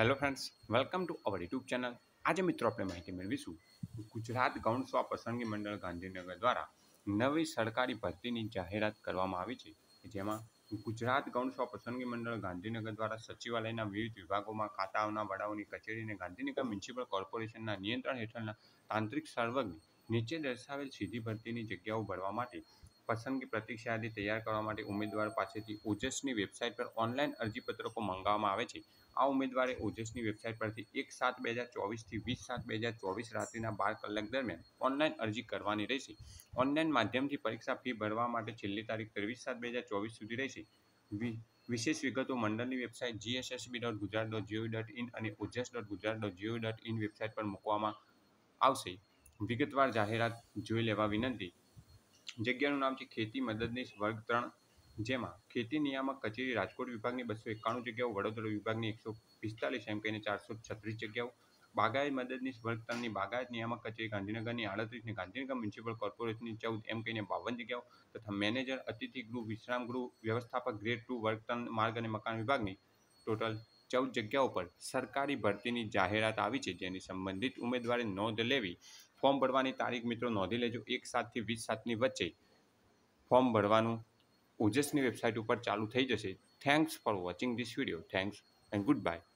hello friends welcome to our YouTube channel આજે મિત્રો આપણે માહિતી મેળવીશું ગુજરાત ગૌણ સ્વ પસંદગી મંડળ ગાંધીનગર દ્વારા નવી સરકારી ભરતીની જાહેરાત કરવામાં આવી છે જેમાં ગુજરાત ગૌણ સ્વ પસંદગી મંડળ ગાંધીનગર દ્વારા સચિવાલયના વિવિધ વિભાગોમાં ખાતાઓના વડાઓની કચેરીને ગાંધીનગર મ્યુનિસિપલ કોર્પોરેશનના નિયંત્રણ હેઠળના તાંત્રિક સર્વજ્ઞ નીચે દર્શાવેલ સીધી ભરતીની જગ્યાઓ ભરવા માટે પસંદગી પ્રતીક્ષા તૈયાર કરવા માટે ઉમેદવાર પાસેથી ઓજસની વેબસાઇટ પર ઓનલાઈન અરજીપત્રકો મંગાવવામાં આવે છે આ ઉમેદવારે ઓજસની વેબસાઇટ પરથી એક સાત બે હજાર ચોવીસથી વીસ સાત બે હજાર ચોવીસ રાત્રિના બાર કલાક દરમિયાન ઓનલાઈન અરજી કરવાની રહેશે ઓનલાઈન માધ્યમથી પરીક્ષા ફી ભરવા માટે છેલ્લી તારીખ ત્રેવીસ સાત બે હજાર ચોવીસ સુધી રહેશે વિશેષ વિગતો મંડળની website GSSB dot Gujarat dot GOV dot in અને Ojas dot Gujarat dot GOV dot in website પર મૂકવામાં આવશે વિગતવાર જાહેરાત જોઈ લેવા વિનંતી જગ્યાનું નામ છે ખેતી મદદનીશ વર્ગ ત્રણ જેમાં ખેતી નિયામક કચેરી રાજકોટ વિભાગની બસો એકાણું જગ્યાઓ વડોદરા વિભાગની એકસો પિસ્તાલીસ એમ કહીને ચારસો છત્રીસ જગ્યાઓ બાગાયત મદદનીશ વર્ગ ત્રણની બાગાયત નિયામક કચેરી ગાંધીનગરની આડત્રીસની ગાંધીનગર મ્યુનિસિપલ કોર્પોરેશનની ચૌદ એમ કહીને બાવન જગ્યાઓ તથા મેનેજર અતિથિ ગૃહ વિશ્રામ ગૃહ વ્યવસ્થાપક ગ્રેડ ટુ વર્ગ ત્રણ માર્ગ અને મકાન વિભાગની ટોટલ ચૌદ જગ્યાઓ પર સરકારી ભરતીની જાહેરાત આવી છે જેની સંબંધિત ઉમેદવારે નોંધ લેવી ફોર્મ ભરવાની તારીખ મિત્રો નોંધી લેજો એક સાતથી વીસ સાતની વચ્ચે ફોર્મ ભરવાનું ઓજસની વેબસાઇટ ઉપર ચાલુ થઈ જશે thanks for watching this video thanks and good by